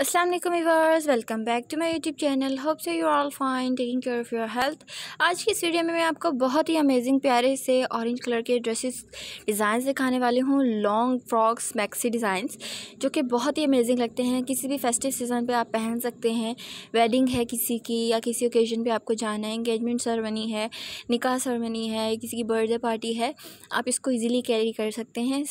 असलम वालेकुम welcome back to my YouTube channel hope so you all fine taking care of your health आज की इस video में मैं आपको बहुत ही अमेजिंग प्यारे से ऑरेंज कलर के ड्रेसेस डिज़ाइन दिखाने वाली हूँ लॉन्ग फ्रॉक्स मैक्सी डिज़ाइंस जो कि बहुत ही अमेजिंग लगते हैं किसी भी फेस्टिव सीज़न पर आप पहन सकते हैं वेडिंग है किसी की या किसी ओकेजन पर आपको जाना है इंगेजमेंट सरमनी है निकाह सरमनी है किसी की बर्थडे पार्टी है आप इसको ईजिली कैरी कर सकते हैं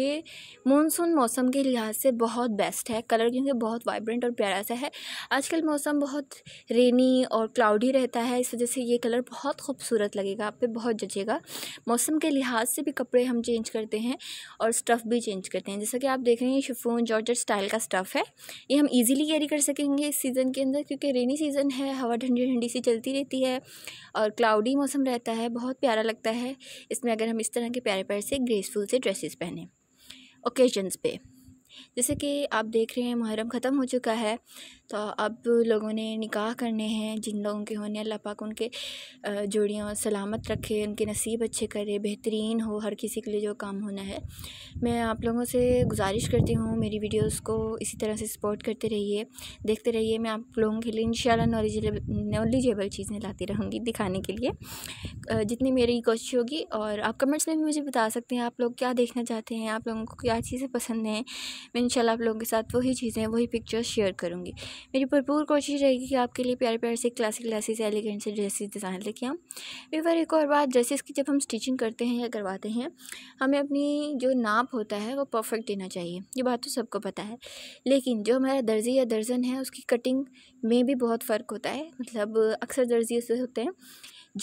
ये मानसून मौसम के लिहाज से बहुत बेस्ट है कलर क्योंकि बहुत वाइब्रेंट और प्यारा सा है आजकल मौसम बहुत रेनी और क्लाउडी रहता है इस वजह से ये कलर बहुत खूबसूरत लगेगा आप पे बहुत जचेगा मौसम के लिहाज से भी कपड़े हम चेंज करते हैं और स्टफ़ भी चेंज करते हैं जैसा कि आप देख रहे हैं शिफोन जॉर्जर स्टाइल का स्टफ़ है ये हम ईजिली कैरी कर सकेंगे इस सीज़न के अंदर क्योंकि रेनी सीज़न है हवा ठंडी ठंडी सी चलती रहती है और क्लाउडी मौसम रहता है बहुत प्यारा लगता है इसमें अगर हम इस तरह के प्यारे प्यारे से ग्रेसफुल से ड्रेसेस पहने ओकेजन्स पे जैसे कि आप देख रहे हैं मुहरम ख़त्म हो चुका है तो अब लोगों ने निकाह करने हैं जिन लोगों के होने अल्लाह पाक उनके जोड़ियों सलामत रखे उनके नसीब अच्छे करे बेहतरीन हो हर किसी के लिए जो काम होना है मैं आप लोगों से गुजारिश करती हूँ मेरी वीडियोस को इसी तरह से सपोर्ट करते रहिए देखते रहिए मैं आप लोगों के लिए इन नॉलेजेबल नॉलेजेबल चीज़ें लाती रहूँगी दिखाने के लिए जितनी मेरी कोशिश होगी और आप कमेंट्स में भी मुझे बता सकते हैं आप लोग क्या देखना चाहते हैं आप लोगों को क्या चीज़ें पसंद हैं मैं इंशाल्लाह आप लोगों के साथ वही चीज़ें वही पिक्चर्स शेयर करूँगी मेरी भरपूर कोशिश रहेगी कि आपके लिए प्यारे प्यारे से क्लासिक क्लासेस एलिगेंट से ड्रेसेस डिज़ाइन लेके आऊँ वीवर एक और बात ड्रेसेस की जब हम स्टिचिंग करते हैं या करवाते हैं हमें अपनी जो नाप होता है वो परफेक्ट देना चाहिए ये बात तो सबको पता है लेकिन जो हमारा दर्जी या दर्जन है उसकी कटिंग में भी बहुत फ़र्क होता है मतलब अक्सर दर्जी ऐसे होते हैं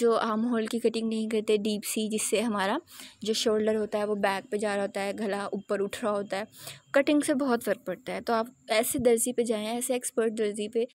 जो आम होल की कटिंग नहीं करते डीप सी जिससे हमारा जो शोल्डर होता है वो बैक पे जा रहा होता है गला ऊपर उठ रहा होता है कटिंग शॉपिंग से बहुत फ़र्क पड़ता है तो आप ऐसे दर्ज़ी पे जाएँ ऐसे एक्सपर्ट दर्ज़ी पे